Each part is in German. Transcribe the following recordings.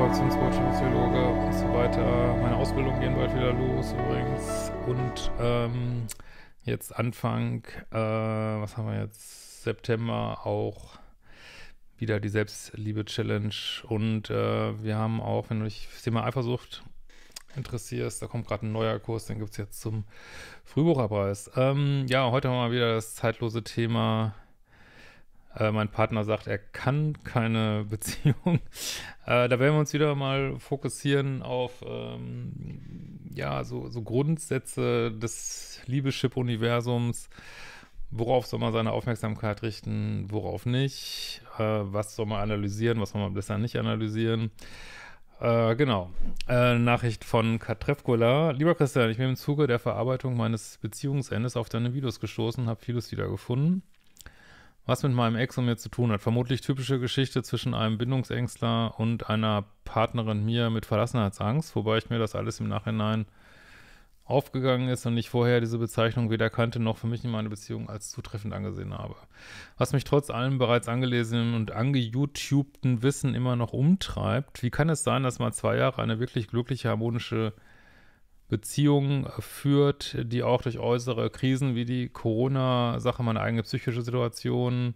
Koaktionscoach, Soziologe und so weiter. Meine Ausbildung gehen bald wieder los übrigens. Und ähm, jetzt Anfang, äh, was haben wir jetzt? September auch wieder die Selbstliebe-Challenge. Und äh, wir haben auch, wenn du dich das Thema Eifersucht interessierst, da kommt gerade ein neuer Kurs, den gibt es jetzt zum Frühbucherpreis. Ähm, ja, heute haben wir wieder das zeitlose Thema äh, mein Partner sagt, er kann keine Beziehung. Äh, da werden wir uns wieder mal fokussieren auf ähm, ja, so, so Grundsätze des Liebeschip-Universums. Worauf soll man seine Aufmerksamkeit richten, worauf nicht? Äh, was soll man analysieren, was soll man besser nicht analysieren? Äh, genau. Äh, Nachricht von Katrefkola. Lieber Christian, ich bin im Zuge der Verarbeitung meines Beziehungsendes auf deine Videos gestoßen, habe vieles wiedergefunden was mit meinem Ex und mir zu tun hat. Vermutlich typische Geschichte zwischen einem Bindungsängstler und einer Partnerin mir mit Verlassenheitsangst, wobei ich mir das alles im Nachhinein aufgegangen ist und ich vorher diese Bezeichnung weder kannte noch für mich in meiner Beziehung als zutreffend angesehen habe. Was mich trotz allem bereits angelesenen und angeyoutubten Wissen immer noch umtreibt, wie kann es sein, dass mal zwei Jahre eine wirklich glückliche, harmonische Beziehungen führt, die auch durch äußere Krisen wie die Corona-Sache, meine eigene psychische Situation,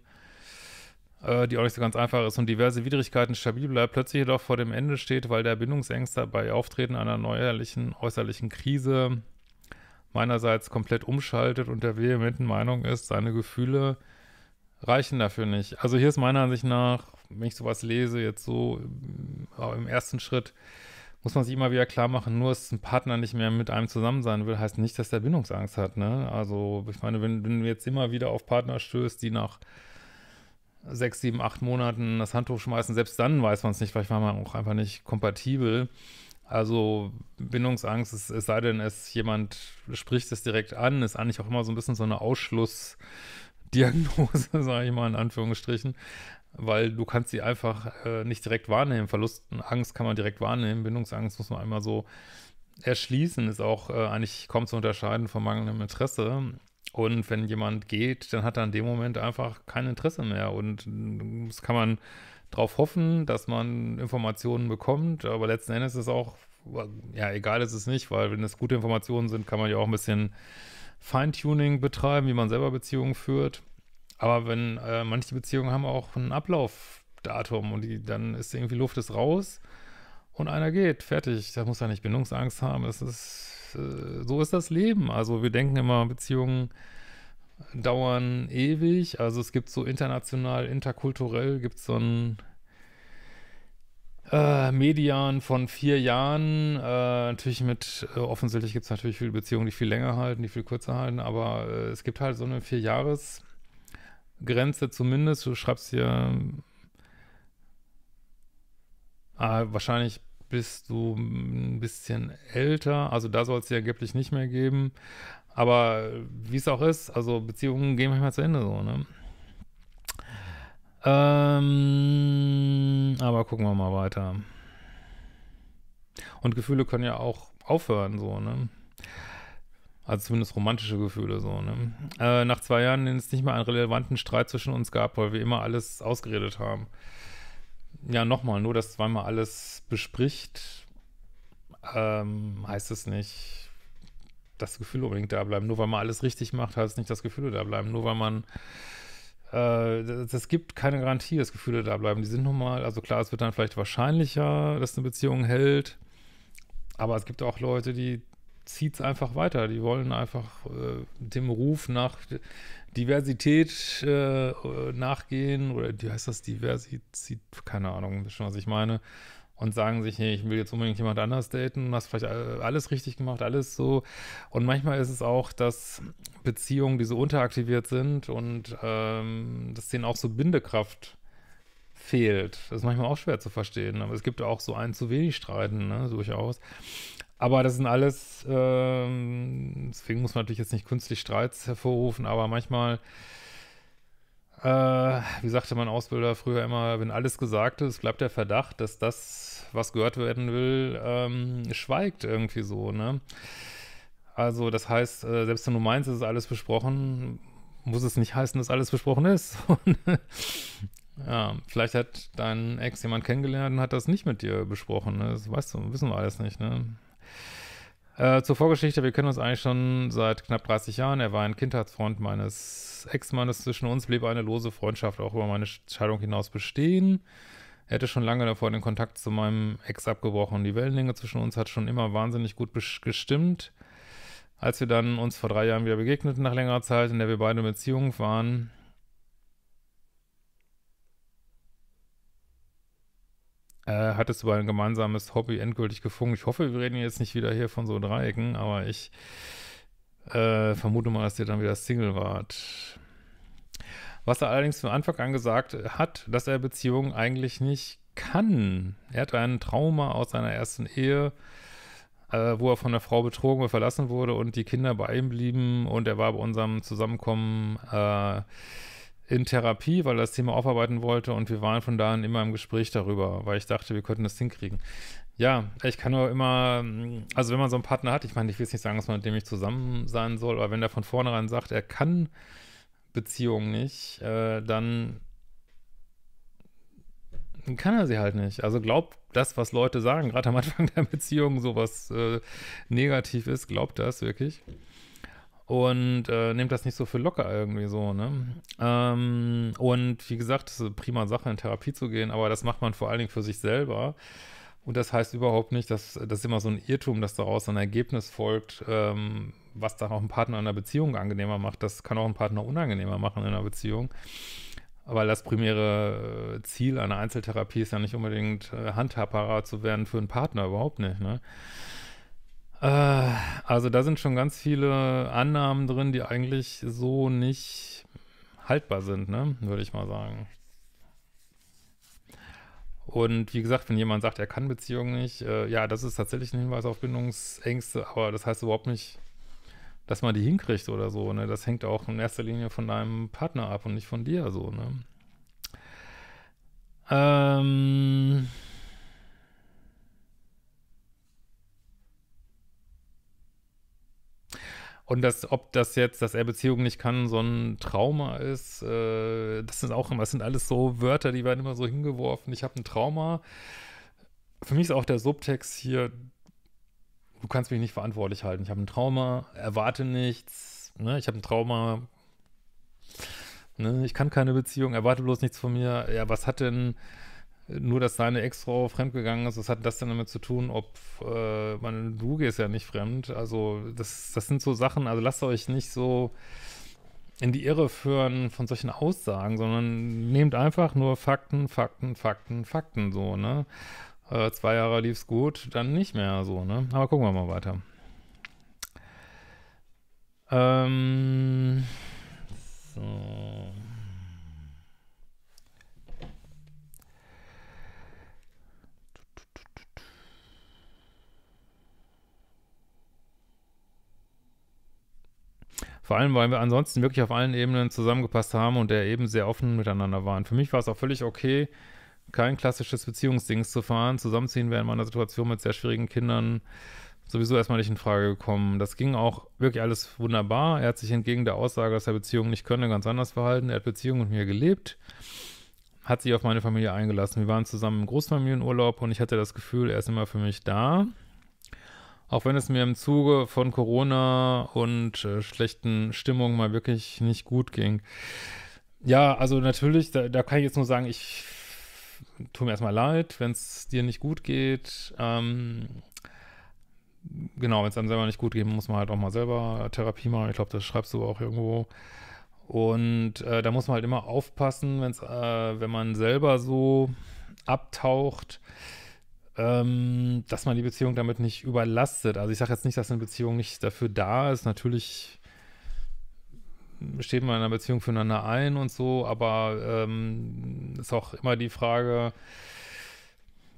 äh, die auch nicht so ganz einfach ist und diverse Widrigkeiten stabil bleibt, plötzlich jedoch vor dem Ende steht, weil der Bindungsängste bei Auftreten einer neuerlichen, äußerlichen Krise meinerseits komplett umschaltet und der vehementen Meinung ist, seine Gefühle reichen dafür nicht. Also hier ist meiner Ansicht nach, wenn ich sowas lese, jetzt so äh, im ersten Schritt, muss man sich immer wieder klar machen, nur dass ein Partner nicht mehr mit einem zusammen sein will, heißt nicht, dass der Bindungsangst hat. Ne? Also ich meine, wenn, wenn du jetzt immer wieder auf Partner stößt, die nach sechs, sieben, acht Monaten das Handtuch schmeißen, selbst dann weiß man es nicht, vielleicht war man auch einfach nicht kompatibel. Also Bindungsangst, es, es sei denn, es jemand spricht es direkt an, ist eigentlich auch immer so ein bisschen so eine Ausschlussdiagnose, sage ich mal in Anführungsstrichen weil du kannst sie einfach äh, nicht direkt wahrnehmen. Verlusten, Angst kann man direkt wahrnehmen, Bindungsangst muss man einmal so erschließen, ist auch äh, eigentlich kaum zu unterscheiden von mangelndem Interesse. Und wenn jemand geht, dann hat er in dem Moment einfach kein Interesse mehr. Und mm, das kann man darauf hoffen, dass man Informationen bekommt, aber letzten Endes ist es auch, ja, egal ist es nicht, weil wenn es gute Informationen sind, kann man ja auch ein bisschen Feintuning betreiben, wie man selber Beziehungen führt. Aber wenn äh, manche Beziehungen haben auch ein Ablaufdatum und die, dann ist irgendwie Luft ist raus und einer geht, fertig. Da muss er nicht Bindungsangst haben. Es ist, äh, so ist das Leben. Also wir denken immer, Beziehungen dauern ewig. Also es gibt so international, interkulturell gibt es so ein äh, Median von vier Jahren. Äh, natürlich mit, äh, offensichtlich gibt es natürlich viele Beziehungen, die viel länger halten, die viel kürzer halten, aber äh, es gibt halt so eine Vierjahres- Grenze zumindest. Du schreibst hier ah, wahrscheinlich bist du ein bisschen älter, also da soll es ja angeblich nicht mehr geben. Aber wie es auch ist, also Beziehungen gehen manchmal zu Ende so, ne? Ähm, aber gucken wir mal weiter. Und Gefühle können ja auch aufhören, so, ne? Also zumindest romantische Gefühle so. Ne? Äh, nach zwei Jahren, in denen es nicht mehr einen relevanten Streit zwischen uns gab, weil wir immer alles ausgeredet haben. Ja, nochmal, nur dass zweimal alles bespricht, ähm, heißt es nicht, dass Gefühle unbedingt da bleiben. Nur weil man alles richtig macht, heißt es nicht, dass Gefühle da bleiben. Nur weil man es äh, gibt keine Garantie, dass Gefühle da bleiben. Die sind nun mal, also klar, es wird dann vielleicht wahrscheinlicher, dass eine Beziehung hält. Aber es gibt auch Leute, die zieht es einfach weiter. Die wollen einfach äh, dem Ruf nach Diversität äh, nachgehen oder wie heißt das Diversität? Keine Ahnung, schon was ich meine. Und sagen sich, hey, ich will jetzt unbedingt jemand anders daten, hast vielleicht äh, alles richtig gemacht, alles so. Und manchmal ist es auch, dass Beziehungen, die so unteraktiviert sind und ähm, dass denen auch so Bindekraft fehlt. Das ist manchmal auch schwer zu verstehen, aber es gibt auch so ein zu wenig Streiten, ne, durchaus. Aber das sind alles, ähm, deswegen muss man natürlich jetzt nicht künstlich Streits hervorrufen, aber manchmal, äh, wie sagte mein Ausbilder früher immer, wenn alles gesagt ist, bleibt der Verdacht, dass das, was gehört werden will, ähm, schweigt irgendwie so, ne? Also, das heißt, äh, selbst wenn du meinst, es ist alles besprochen, muss es nicht heißen, dass alles besprochen ist. ja, vielleicht hat dein Ex jemand kennengelernt und hat das nicht mit dir besprochen. Ne? Das weißt du, wissen wir alles nicht, ne? Äh, zur Vorgeschichte, wir kennen uns eigentlich schon seit knapp 30 Jahren. Er war ein Kindheitsfreund meines Ex-Mannes. Zwischen uns blieb eine lose Freundschaft auch über meine Scheidung hinaus bestehen. Er hätte schon lange davor den Kontakt zu meinem Ex abgebrochen. Die Wellenlänge zwischen uns hat schon immer wahnsinnig gut gestimmt. Als wir dann uns vor drei Jahren wieder begegneten, nach längerer Zeit, in der wir beide in Beziehung waren, äh, hattest du ein gemeinsames Hobby endgültig gefunden. Ich hoffe, wir reden jetzt nicht wieder hier von so Dreiecken, aber ich äh, vermute mal, dass ihr dann wieder Single wart. Was er allerdings von Anfang an gesagt hat, dass er Beziehungen eigentlich nicht kann. Er hat einen Trauma aus seiner ersten Ehe, äh, wo er von der Frau betrogen und verlassen wurde und die Kinder bei ihm blieben und er war bei unserem Zusammenkommen äh, in Therapie, weil er das Thema aufarbeiten wollte und wir waren von da an immer im Gespräch darüber, weil ich dachte, wir könnten das hinkriegen. Ja, ich kann nur immer, mm, also wenn man so einen Partner hat, ich meine, ich will jetzt nicht sagen, dass man mit dem ich zusammen sein soll, aber wenn der von vornherein sagt, er kann Beziehungen nicht, äh, dann kann er sie halt nicht. Also glaubt das, was Leute sagen, gerade am Anfang der Beziehung sowas äh, negativ ist, glaubt das wirklich und äh, nehmt das nicht so für locker irgendwie so, ne? Ähm, und wie gesagt, es ist eine prima Sache, in Therapie zu gehen, aber das macht man vor allen Dingen für sich selber. Und das heißt überhaupt nicht, dass das immer so ein Irrtum, dass daraus ein Ergebnis folgt, ähm, was dann auch einen Partner in einer Beziehung angenehmer macht. Das kann auch einen Partner unangenehmer machen in einer Beziehung. Weil das primäre äh, Ziel einer Einzeltherapie ist ja nicht unbedingt äh, handhabbarer zu werden für einen Partner, überhaupt nicht, ne? Äh, also da sind schon ganz viele Annahmen drin, die eigentlich so nicht haltbar sind, ne? würde ich mal sagen. Und wie gesagt, wenn jemand sagt, er kann Beziehungen nicht, äh, ja, das ist tatsächlich ein Hinweis auf Bindungsängste, aber das heißt überhaupt nicht, dass man die hinkriegt oder so. Ne? Das hängt auch in erster Linie von deinem Partner ab und nicht von dir so. Ne? Ähm Und das, ob das jetzt, dass er Beziehungen nicht kann, so ein Trauma ist, äh, das sind auch immer, das sind alles so Wörter, die werden immer so hingeworfen. Ich habe ein Trauma. Für mich ist auch der Subtext hier, du kannst mich nicht verantwortlich halten. Ich habe ein Trauma, erwarte nichts, ne? ich habe ein Trauma, ne? ich kann keine Beziehung, erwarte bloß nichts von mir. Ja, was hat denn nur, dass deine Ex-Frau fremdgegangen ist, was hat das denn damit zu tun, ob, äh, meine, du gehst ja nicht fremd, also das, das sind so Sachen, also lasst euch nicht so in die Irre führen von solchen Aussagen, sondern nehmt einfach nur Fakten, Fakten, Fakten, Fakten, so, ne? Äh, zwei Jahre lief's gut, dann nicht mehr, so, ne? Aber gucken wir mal weiter. Ähm... Vor allem, weil wir ansonsten wirklich auf allen Ebenen zusammengepasst haben und der eben sehr offen miteinander waren. Für mich war es auch völlig okay, kein klassisches Beziehungsding zu fahren. Zusammenziehen wäre in meiner Situation mit sehr schwierigen Kindern sowieso erstmal nicht in Frage gekommen. Das ging auch wirklich alles wunderbar. Er hat sich entgegen der Aussage, dass er Beziehungen nicht könne, ganz anders verhalten. Er hat Beziehungen mit mir gelebt, hat sich auf meine Familie eingelassen. Wir waren zusammen im Großfamilienurlaub und ich hatte das Gefühl, er ist immer für mich da. Auch wenn es mir im Zuge von Corona und äh, schlechten Stimmungen mal wirklich nicht gut ging. Ja, also natürlich, da, da kann ich jetzt nur sagen, ich tue mir erstmal leid, wenn es dir nicht gut geht. Ähm, genau, wenn es einem selber nicht gut geht, muss man halt auch mal selber Therapie machen. Ich glaube, das schreibst du auch irgendwo. Und äh, da muss man halt immer aufpassen, wenn's, äh, wenn man selber so abtaucht, ähm, dass man die Beziehung damit nicht überlastet. Also ich sage jetzt nicht, dass eine Beziehung nicht dafür da ist. Natürlich steht man in einer Beziehung füreinander ein und so, aber ähm, ist auch immer die Frage,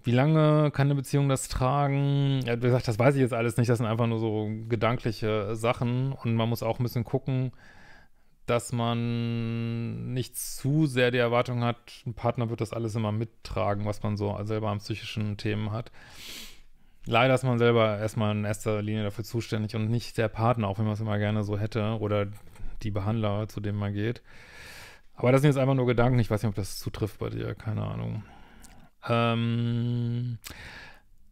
wie lange kann eine Beziehung das tragen? Ja, wie gesagt, das weiß ich jetzt alles nicht. Das sind einfach nur so gedankliche Sachen und man muss auch ein bisschen gucken, dass man nicht zu sehr die Erwartung hat, ein Partner wird das alles immer mittragen, was man so selber an psychischen Themen hat. Leider ist man selber erstmal in erster Linie dafür zuständig und nicht der Partner, auch wenn man es immer gerne so hätte oder die Behandler, zu dem man geht. Aber das sind jetzt einfach nur Gedanken. Ich weiß nicht, ob das zutrifft bei dir. Keine Ahnung. Ähm,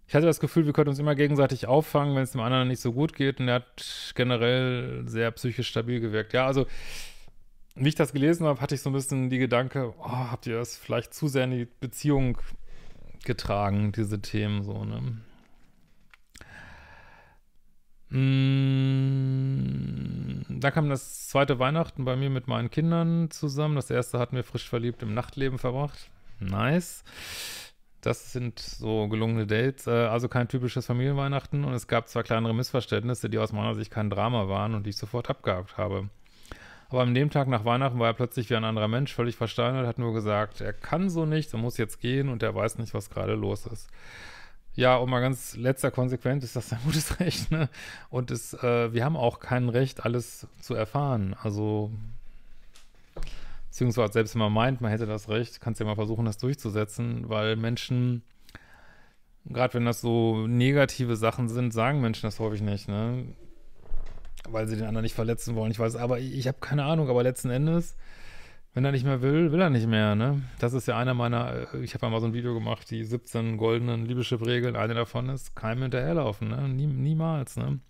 ich hatte das Gefühl, wir könnten uns immer gegenseitig auffangen, wenn es dem anderen nicht so gut geht. Und er hat generell sehr psychisch stabil gewirkt. Ja, also, wie ich das gelesen habe, hatte ich so ein bisschen die Gedanke, oh, habt ihr das vielleicht zu sehr in die Beziehung getragen, diese Themen so, ne? Mm, da kam das zweite Weihnachten bei mir mit meinen Kindern zusammen. Das erste hatten wir frisch verliebt im Nachtleben verbracht. Nice. Das sind so gelungene Dates, äh, also kein typisches Familienweihnachten. Und es gab zwar kleinere Missverständnisse, die aus meiner Sicht kein Drama waren und die ich sofort abgehakt habe. Aber an dem Tag nach Weihnachten war er plötzlich wie ein anderer Mensch, völlig versteinert, hat nur gesagt, er kann so nicht, er muss jetzt gehen und er weiß nicht, was gerade los ist. Ja, und mal ganz letzter konsequent ist das ein gutes Recht, ne? Und es, äh, wir haben auch kein Recht, alles zu erfahren. Also Beziehungsweise selbst wenn man meint, man hätte das Recht, kannst du ja mal versuchen, das durchzusetzen, weil Menschen, gerade wenn das so negative Sachen sind, sagen Menschen das häufig nicht, ne? Weil sie den anderen nicht verletzen wollen. Ich weiß, aber ich, ich habe keine Ahnung, aber letzten Endes, wenn er nicht mehr will, will er nicht mehr, ne? Das ist ja einer meiner, äh, ich habe ja mal so ein Video gemacht, die 17 goldenen Liebeschiff-Regeln, eine davon ist, keinem hinterherlaufen, ne? Nie, niemals, ne?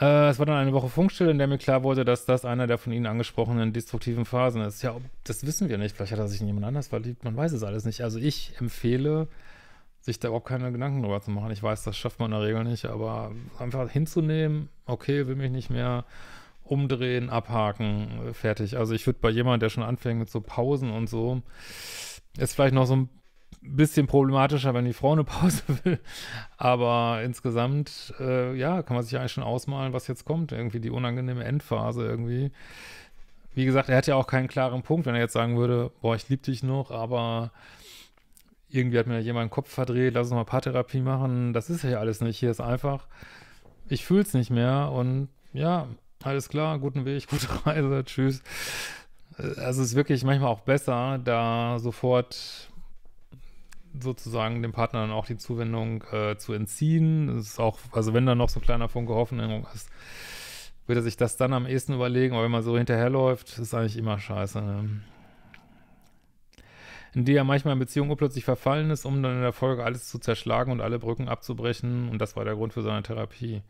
Äh, es war dann eine Woche Funkstille, in der mir klar wurde, dass das einer der von Ihnen angesprochenen destruktiven Phasen ist. Ja, das wissen wir nicht. Vielleicht hat er sich in jemand anders verliebt. Man weiß es alles nicht. Also ich empfehle, sich da überhaupt keine Gedanken drüber zu machen. Ich weiß, das schafft man in der Regel nicht, aber einfach hinzunehmen, okay, will mich nicht mehr umdrehen, abhaken, fertig. Also ich würde bei jemandem, der schon anfängt mit so Pausen und so, ist vielleicht noch so ein bisschen problematischer, wenn die Frau eine Pause will. Aber insgesamt, äh, ja, kann man sich eigentlich schon ausmalen, was jetzt kommt. Irgendwie die unangenehme Endphase irgendwie. Wie gesagt, er hat ja auch keinen klaren Punkt, wenn er jetzt sagen würde, boah, ich liebe dich noch, aber irgendwie hat mir jemand den Kopf verdreht, lass uns mal Paartherapie machen. Das ist ja alles nicht. Hier ist einfach, ich fühle es nicht mehr und ja, alles klar, guten Weg, gute Reise, tschüss. Äh, also es ist wirklich manchmal auch besser, da sofort sozusagen dem Partner dann auch die Zuwendung äh, zu entziehen. Das ist auch, also wenn da noch so ein kleiner Funke Hoffnung ist, würde er sich das dann am ehesten überlegen, aber wenn man so hinterherläuft, ist eigentlich immer scheiße. Ne? in die er manchmal in Beziehung plötzlich verfallen ist, um dann in der Folge alles zu zerschlagen und alle Brücken abzubrechen. Und das war der Grund für seine Therapie.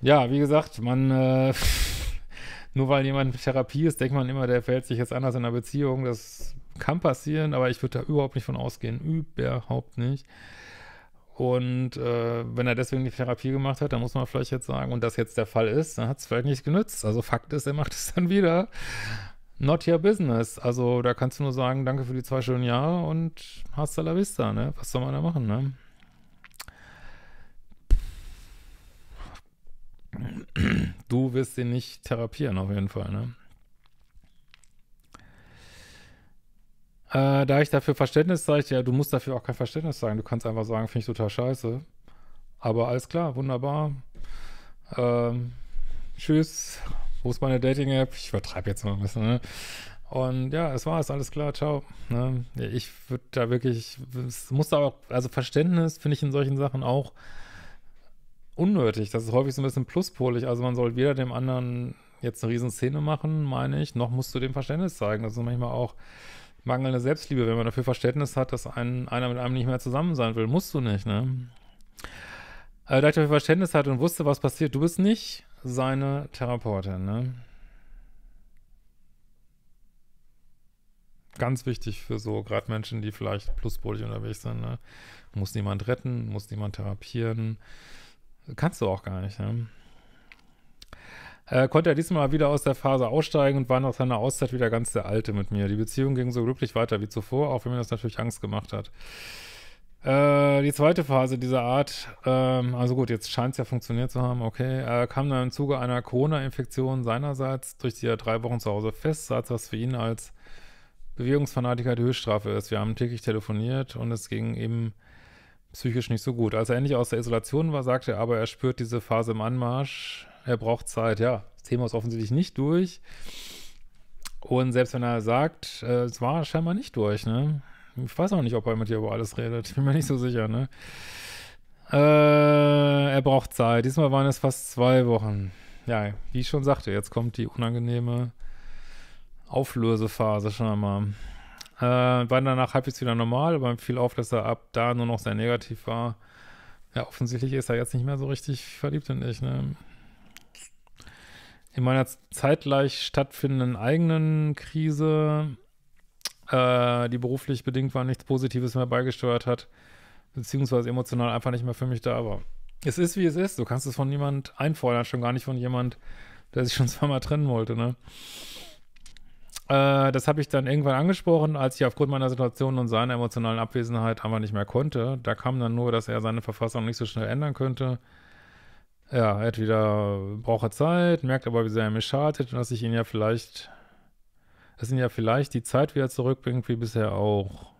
Ja, wie gesagt, man, äh, nur weil jemand in Therapie ist, denkt man immer, der verhält sich jetzt anders in einer Beziehung. Das kann passieren, aber ich würde da überhaupt nicht von ausgehen. Überhaupt nicht. Und äh, wenn er deswegen die Therapie gemacht hat, dann muss man vielleicht jetzt sagen, und das jetzt der Fall ist, dann hat es vielleicht nicht genützt. Also Fakt ist, er macht es dann wieder. Not your business. Also da kannst du nur sagen, danke für die zwei schönen Jahre und hasta la vista, ne? Was soll man da machen, ne? Du wirst ihn nicht therapieren, auf jeden Fall, ne? Äh, da ich dafür Verständnis zeige, ja, du musst dafür auch kein Verständnis zeigen. Du kannst einfach sagen, finde ich total scheiße. Aber alles klar, wunderbar. Ähm, tschüss. Wo ist meine Dating-App? Ich übertreibe jetzt mal ein bisschen, ne? Und ja, es war es, alles klar, ciao. Ne? Ich würde da wirklich, es muss da auch, also Verständnis finde ich in solchen Sachen auch unnötig. Das ist häufig so ein bisschen pluspolig. Also man soll weder dem anderen jetzt eine Riesenszene machen, meine ich, noch musst du dem Verständnis zeigen. Das ist manchmal auch, mangelnde Selbstliebe, wenn man dafür Verständnis hat, dass ein, einer mit einem nicht mehr zusammen sein will. Musst du nicht, ne? Aber äh, da ich dafür Verständnis hatte und wusste, was passiert, du bist nicht seine Therapeutin, ne? Ganz wichtig für so gerade Menschen, die vielleicht pluspolig unterwegs sind, ne? Muss niemand retten, muss niemand therapieren. Kannst du auch gar nicht, ne? äh, konnte er diesmal wieder aus der Phase aussteigen und war nach seiner Auszeit wieder ganz der Alte mit mir. Die Beziehung ging so glücklich weiter wie zuvor, auch wenn mir das natürlich Angst gemacht hat. Äh, die zweite Phase dieser Art, ähm, also gut, jetzt scheint es ja funktioniert zu haben, okay, äh, kam dann im Zuge einer Corona-Infektion seinerseits, durch die er drei Wochen zu Hause fest saß, was für ihn als Bewegungsfanatiker die Höchststrafe ist. Wir haben täglich telefoniert und es ging eben psychisch nicht so gut. Als er endlich aus der Isolation war, sagte er aber, er spürt diese Phase im Anmarsch er braucht Zeit. Ja, das Thema ist offensichtlich nicht durch. Und selbst wenn er sagt, äh, es war scheinbar nicht durch, ne? Ich weiß auch nicht, ob er mit dir über alles redet. Ich bin mir nicht so sicher, ne? Äh, er braucht Zeit. Diesmal waren es fast zwei Wochen. Ja, wie ich schon sagte, jetzt kommt die unangenehme Auflösephase schon einmal. Äh, war danach halbwegs wieder normal, aber fiel auf, dass er ab da nur noch sehr negativ war. Ja, offensichtlich ist er jetzt nicht mehr so richtig verliebt in dich, ne? in meiner zeitgleich stattfindenden eigenen Krise, äh, die beruflich bedingt war, nichts Positives mehr beigesteuert hat, beziehungsweise emotional einfach nicht mehr für mich da war. Es ist, wie es ist. Du kannst es von niemand einfordern, schon gar nicht von jemand, der sich schon zweimal trennen wollte, ne? Äh, das habe ich dann irgendwann angesprochen, als ich aufgrund meiner Situation und seiner emotionalen Abwesenheit einfach nicht mehr konnte. Da kam dann nur, dass er seine Verfassung nicht so schnell ändern könnte ja, er hat wieder, braucht er Zeit, merkt aber, wie sehr er mir schadet und dass ich ihn ja vielleicht, dass ihn ja vielleicht die Zeit wieder zurückbringt, wie bisher auch.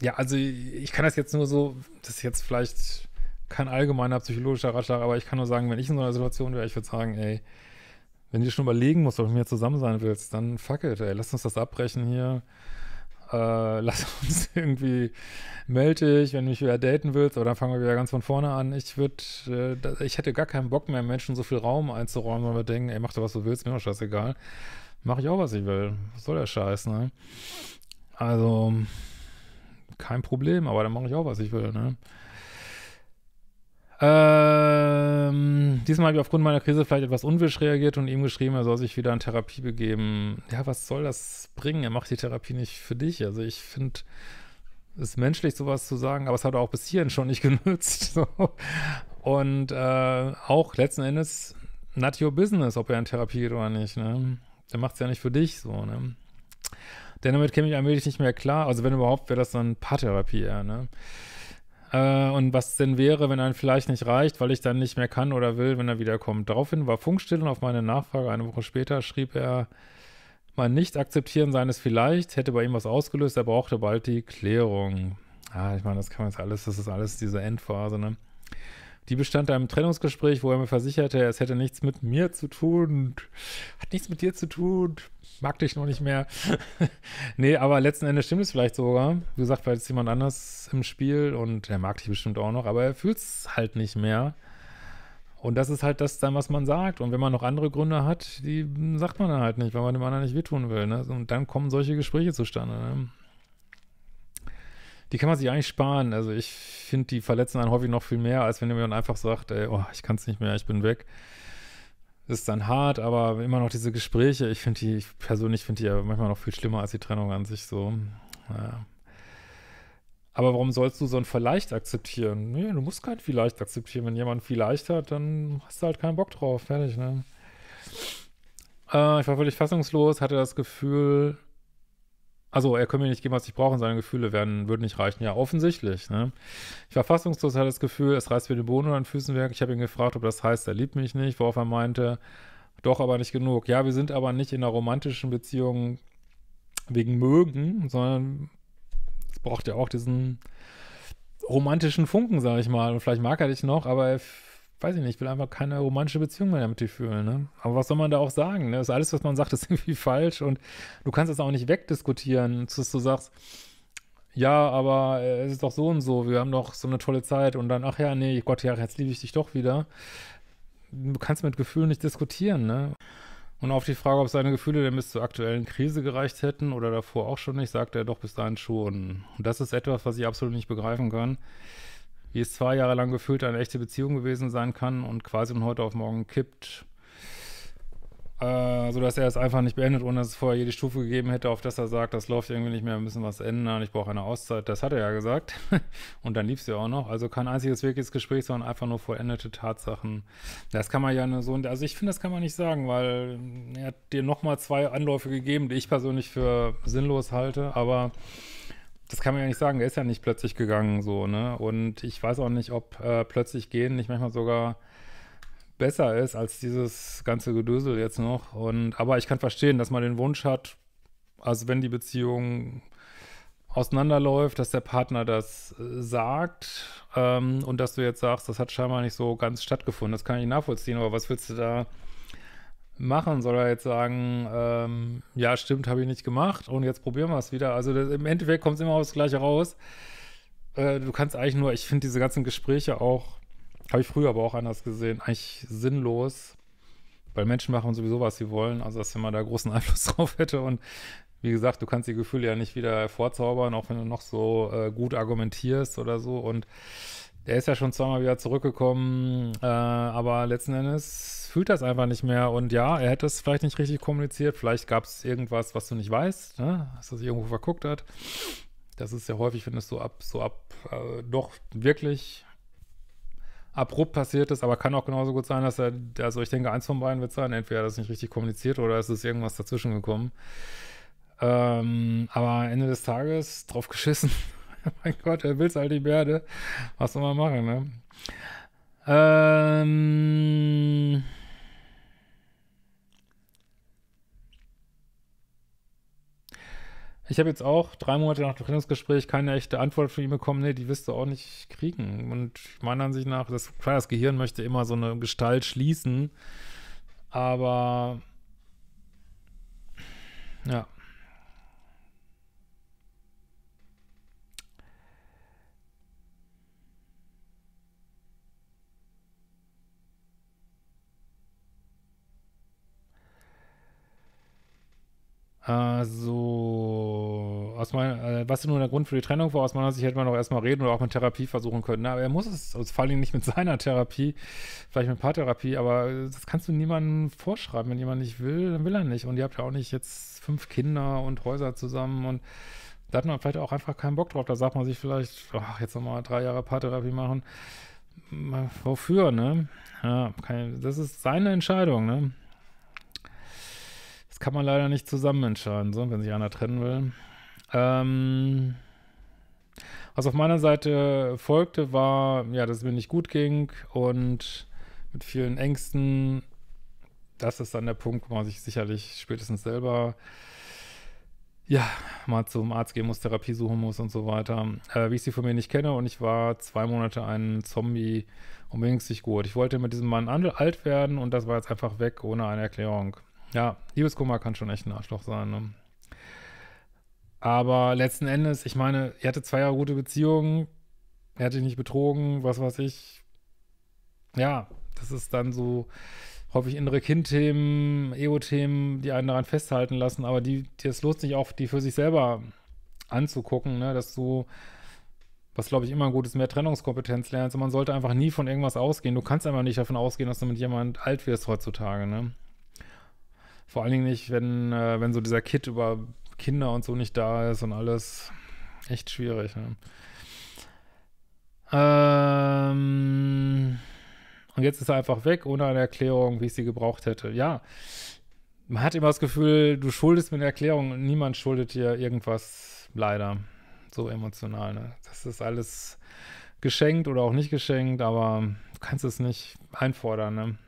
Ja, also ich kann das jetzt nur so, das ist jetzt vielleicht kein allgemeiner psychologischer Ratschlag, aber ich kann nur sagen, wenn ich in so einer Situation wäre, ich würde sagen, ey, wenn du schon überlegen musst, ob du mit mir zusammen sein willst, dann fuck it, ey, lass uns das abbrechen hier äh, lass uns irgendwie, melde dich, wenn du mich wieder daten willst, oder dann fangen wir wieder ganz von vorne an. Ich würde, äh, ich hätte gar keinen Bock mehr, Menschen so viel Raum einzuräumen, weil wir denken, ey, mach doch was du willst, mir ist scheißegal. Mach ich auch, was ich will. Was soll der Scheiß, ne? Also, kein Problem, aber dann mache ich auch, was ich will, ne? Ähm, diesmal habe ich aufgrund meiner Krise vielleicht etwas unwisch reagiert und ihm geschrieben, er soll sich wieder in Therapie begeben. Ja, was soll das bringen? Er macht die Therapie nicht für dich. Also ich finde, es ist menschlich, sowas zu sagen, aber es hat auch bis hierhin schon nicht genützt. So. Und äh, auch letzten Endes not your business, ob er in Therapie geht oder nicht. Ne? Der macht es ja nicht für dich so. Ne? Denn damit käme ich allmählich nicht mehr klar. Also wenn überhaupt, wäre das dann Paartherapie eher. Ja, ne? Äh, und was denn wäre, wenn ein vielleicht nicht reicht, weil ich dann nicht mehr kann oder will, wenn er wiederkommt? Daraufhin war Funkstill und auf meine Nachfrage eine Woche später schrieb er, mein Nicht-Akzeptieren seines vielleicht hätte bei ihm was ausgelöst, er brauchte bald die Klärung. Ah, ich meine, das kann man jetzt alles, das ist alles diese Endphase, ne? Die bestand einem Trennungsgespräch, wo er mir versicherte, es hätte nichts mit mir zu tun, hat nichts mit dir zu tun, mag dich noch nicht mehr. nee, aber letzten Endes stimmt es vielleicht sogar. Wie gesagt, weil ist jemand anders im Spiel und er mag dich bestimmt auch noch, aber er fühlt es halt nicht mehr. Und das ist halt das dann, was man sagt. Und wenn man noch andere Gründe hat, die sagt man dann halt nicht, weil man dem anderen nicht wehtun will. Ne? Und dann kommen solche Gespräche zustande. Ne? die kann man sich eigentlich sparen. Also ich finde, die verletzen einen häufig noch viel mehr, als wenn jemand einfach sagt, ey, oh, ich kann es nicht mehr, ich bin weg. Das Ist dann hart, aber immer noch diese Gespräche, ich finde die, ich persönlich finde die ja manchmal noch viel schlimmer als die Trennung an sich so. Naja. Aber warum sollst du so ein Vielleicht akzeptieren? Nee, du musst kein Vielleicht akzeptieren. Wenn jemand Vielleicht hat, dann hast du halt keinen Bock drauf. Fertig, ne? Äh, ich war völlig fassungslos, hatte das Gefühl, also, er könnte mir nicht geben, was ich brauche, und seine Gefühle werden, würden nicht reichen. Ja, offensichtlich. Ne? Ich war fassungslos, hatte das Gefühl, es reißt mir den Boden oder den Füßen weg. Ich habe ihn gefragt, ob das heißt, er liebt mich nicht, worauf er meinte, doch, aber nicht genug. Ja, wir sind aber nicht in einer romantischen Beziehung wegen mögen, sondern es braucht ja auch diesen romantischen Funken, sag ich mal. Und vielleicht mag er dich noch, aber er weiß ich nicht, ich will einfach keine romantische Beziehung mehr damit fühlen. Ne? Aber was soll man da auch sagen? Ne? Das alles, was man sagt, ist irgendwie falsch und du kannst das auch nicht wegdiskutieren, dass du sagst, ja, aber äh, es ist doch so und so, wir haben doch so eine tolle Zeit und dann, ach ja, nee, Gott, ja, jetzt liebe ich dich doch wieder. Du kannst mit Gefühlen nicht diskutieren, ne? Und auf die Frage, ob seine Gefühle denn bis zur aktuellen Krise gereicht hätten oder davor auch schon nicht, sagt er doch bis dahin schon. Und das ist etwas, was ich absolut nicht begreifen kann wie es zwei Jahre lang gefühlt eine echte Beziehung gewesen sein kann und quasi von heute auf morgen kippt. Äh, sodass er es einfach nicht beendet, ohne dass es vorher jede Stufe gegeben hätte, auf das er sagt, das läuft irgendwie nicht mehr, wir müssen was ändern, ich brauche eine Auszeit. Das hat er ja gesagt. und dann lief es ja auch noch. Also kein einziges wirkliches Gespräch, sondern einfach nur vollendete Tatsachen. Das kann man ja so, also ich finde, das kann man nicht sagen, weil er hat dir nochmal zwei Anläufe gegeben, die ich persönlich für sinnlos halte, aber das kann man ja nicht sagen, der ist ja nicht plötzlich gegangen so, ne? Und ich weiß auch nicht, ob äh, plötzlich gehen nicht manchmal sogar besser ist als dieses ganze Gedösel jetzt noch. Und aber ich kann verstehen, dass man den Wunsch hat, also wenn die Beziehung auseinanderläuft, dass der Partner das äh, sagt ähm, und dass du jetzt sagst, das hat scheinbar nicht so ganz stattgefunden. Das kann ich nachvollziehen, aber was willst du da machen? Soll er jetzt sagen, ähm, ja, stimmt, habe ich nicht gemacht und jetzt probieren wir es wieder? Also das, im Endeffekt kommt es immer aufs Gleiche raus. Äh, du kannst eigentlich nur, ich finde diese ganzen Gespräche auch, habe ich früher aber auch anders gesehen, eigentlich sinnlos, weil Menschen machen sowieso, was sie wollen, also dass man da großen Einfluss drauf hätte und wie gesagt, du kannst die Gefühle ja nicht wieder hervorzaubern, auch wenn du noch so äh, gut argumentierst oder so und der ist ja schon zweimal wieder zurückgekommen, äh, aber letzten Endes fühlt das einfach nicht mehr. Und ja, er hätte es vielleicht nicht richtig kommuniziert. Vielleicht gab es irgendwas, was du nicht weißt, ne? dass er sich irgendwo verguckt hat. Das ist ja häufig, wenn es so ab, so ab, äh, doch wirklich abrupt passiert ist, aber kann auch genauso gut sein, dass er, also ich denke, eins von beiden wird sein, entweder er hat das nicht richtig kommuniziert oder es ist irgendwas dazwischen gekommen. Ähm, aber Ende des Tages drauf geschissen. mein Gott, er will es halt die mehr, ne? Was soll man machen, ne? Ähm. Ich habe jetzt auch drei Monate nach dem Trennungsgespräch keine echte Antwort von ihm bekommen. Nee, die wirst du auch nicht kriegen. Und meiner Ansicht nach, das, klar, das Gehirn möchte immer so eine Gestalt schließen. Aber ja, Also, aus mein, äh, was nun der Grund für die Trennung war, aus meiner Sicht hätte man doch erstmal reden oder auch mit Therapie versuchen können. Aber er muss es, also vor allem nicht mit seiner Therapie, vielleicht mit Paartherapie, aber das kannst du niemandem vorschreiben. Wenn jemand nicht will, dann will er nicht. Und ihr habt ja auch nicht jetzt fünf Kinder und Häuser zusammen und da hat man vielleicht auch einfach keinen Bock drauf. Da sagt man sich vielleicht, ach, jetzt nochmal drei Jahre Paartherapie machen. Wofür, ne? Ja, das ist seine Entscheidung, ne? kann man leider nicht zusammen entscheiden, so, wenn sich einer trennen will. Ähm, was auf meiner Seite folgte, war, ja, dass es mir nicht gut ging und mit vielen Ängsten. Das ist dann der Punkt, wo man sich sicherlich spätestens selber ja, mal zum Arzt gehen muss, Therapie suchen muss und so weiter. Äh, wie ich sie von mir nicht kenne und ich war zwei Monate ein Zombie und mir ging es nicht gut. Ich wollte mit diesem Mann alt werden und das war jetzt einfach weg ohne eine Erklärung. Ja, Liebeskummer kann schon echt ein Arschloch sein. Ne? Aber letzten Endes, ich meine, er hatte zwei Jahre gute Beziehungen, er hat dich nicht betrogen, was weiß ich. Ja, das ist dann so häufig innere Kindthemen, Ego-Themen, die einen daran festhalten lassen, aber die, die es lohnt sich auch, die für sich selber anzugucken, ne? dass du, was glaube ich immer ein gutes mehr Trennungskompetenz lernst. Und man sollte einfach nie von irgendwas ausgehen. Du kannst einfach nicht davon ausgehen, dass du mit jemand alt wirst heutzutage. Ne? Vor allen Dingen nicht, wenn, äh, wenn so dieser Kit über Kinder und so nicht da ist und alles. Echt schwierig. Ne? Ähm, und jetzt ist er einfach weg, ohne eine Erklärung, wie ich sie gebraucht hätte. Ja, man hat immer das Gefühl, du schuldest mir eine Erklärung und niemand schuldet dir irgendwas, leider. So emotional, ne? Das ist alles geschenkt oder auch nicht geschenkt, aber du kannst es nicht einfordern, ne?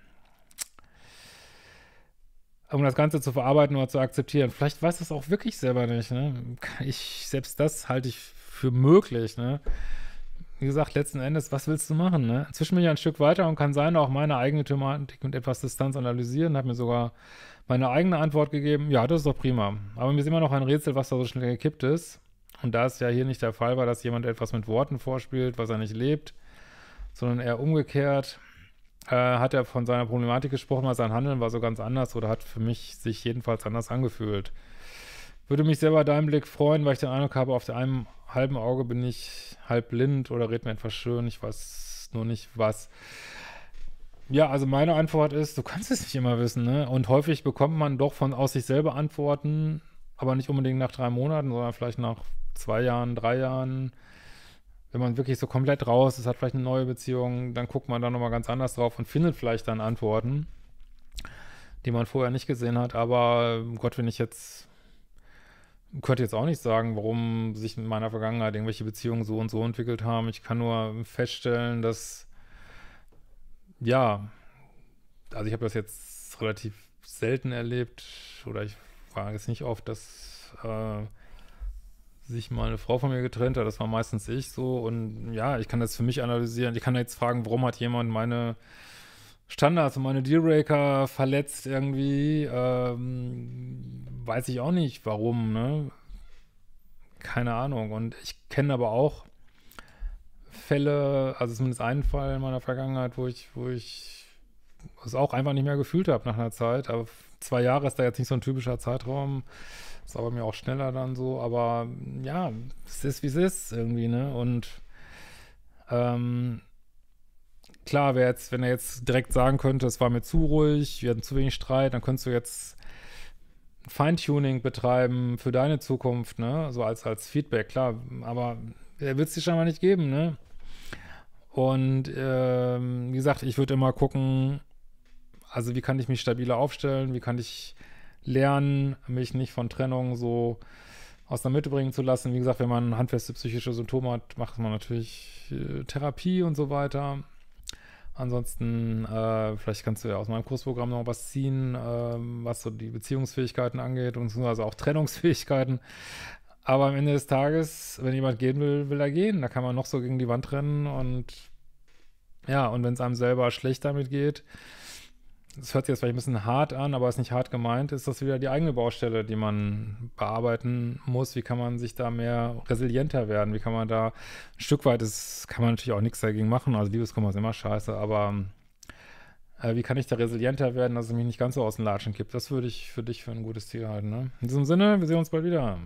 um das Ganze zu verarbeiten oder zu akzeptieren. Vielleicht weiß das auch wirklich selber nicht. Ne? Ich, selbst das halte ich für möglich. Ne? Wie gesagt, letzten Endes, was willst du machen? Ne? Inzwischen bin ich ein Stück weiter und kann sein, auch meine eigene Thematik mit etwas Distanz analysieren. Habe mir sogar meine eigene Antwort gegeben. Ja, das ist doch prima. Aber mir ist immer noch ein Rätsel, was da so schnell gekippt ist. Und da es ja hier nicht der Fall war, dass jemand etwas mit Worten vorspielt, was er nicht lebt, sondern eher umgekehrt, äh, hat er von seiner Problematik gesprochen, weil sein Handeln war so ganz anders oder hat für mich sich jedenfalls anders angefühlt. Würde mich selber deinem Blick freuen, weil ich den Eindruck habe, auf einem halben Auge bin ich halb blind oder red mir etwas schön, ich weiß nur nicht was. Ja, also meine Antwort ist, du kannst es nicht immer wissen, ne? Und häufig bekommt man doch von aus sich selber Antworten, aber nicht unbedingt nach drei Monaten, sondern vielleicht nach zwei Jahren, drei Jahren, wenn man wirklich so komplett raus ist, hat vielleicht eine neue Beziehung, dann guckt man da nochmal ganz anders drauf und findet vielleicht dann Antworten, die man vorher nicht gesehen hat. Aber Gott, wenn ich jetzt, könnte jetzt auch nicht sagen, warum sich in meiner Vergangenheit irgendwelche Beziehungen so und so entwickelt haben. Ich kann nur feststellen, dass, ja, also ich habe das jetzt relativ selten erlebt oder ich frage es nicht oft, dass äh, sich mal eine Frau von mir getrennt hat, das war meistens ich so. Und ja, ich kann das für mich analysieren. Ich kann jetzt fragen, warum hat jemand meine Standards und meine Dealbreaker verletzt irgendwie? Ähm, weiß ich auch nicht, warum, ne? Keine Ahnung. Und ich kenne aber auch Fälle, also zumindest einen Fall in meiner Vergangenheit, wo ich, wo ich es auch einfach nicht mehr gefühlt habe nach einer Zeit. Aber zwei Jahre ist da jetzt nicht so ein typischer Zeitraum. Ist aber mir auch schneller dann so. Aber ja, es ist wie es ist irgendwie, ne? Und ähm, klar, wer jetzt, wenn er jetzt direkt sagen könnte, es war mir zu ruhig, wir hatten zu wenig Streit, dann könntest du jetzt Feintuning betreiben für deine Zukunft, ne? So als, als Feedback, klar. Aber er wird es dir scheinbar nicht geben, ne? Und ähm, wie gesagt, ich würde immer gucken, also wie kann ich mich stabiler aufstellen? Wie kann ich lernen, mich nicht von Trennung so aus der Mitte bringen zu lassen? Wie gesagt, wenn man handfeste psychische Symptome hat, macht man natürlich äh, Therapie und so weiter. Ansonsten, äh, vielleicht kannst du ja aus meinem Kursprogramm noch was ziehen, äh, was so die Beziehungsfähigkeiten angeht und also auch Trennungsfähigkeiten. Aber am Ende des Tages, wenn jemand gehen will, will er gehen. Da kann man noch so gegen die Wand rennen und ja, und wenn es einem selber schlecht damit geht, das hört sich jetzt vielleicht ein bisschen hart an, aber ist nicht hart gemeint, ist das wieder die eigene Baustelle, die man bearbeiten muss. Wie kann man sich da mehr resilienter werden? Wie kann man da ein Stück weit, das kann man natürlich auch nichts dagegen machen, also Liebeskummer ist immer scheiße, aber äh, wie kann ich da resilienter werden, dass es mich nicht ganz so aus den Latschen kippt? Das würde ich für dich für ein gutes Ziel halten. Ne? In diesem Sinne, wir sehen uns bald wieder.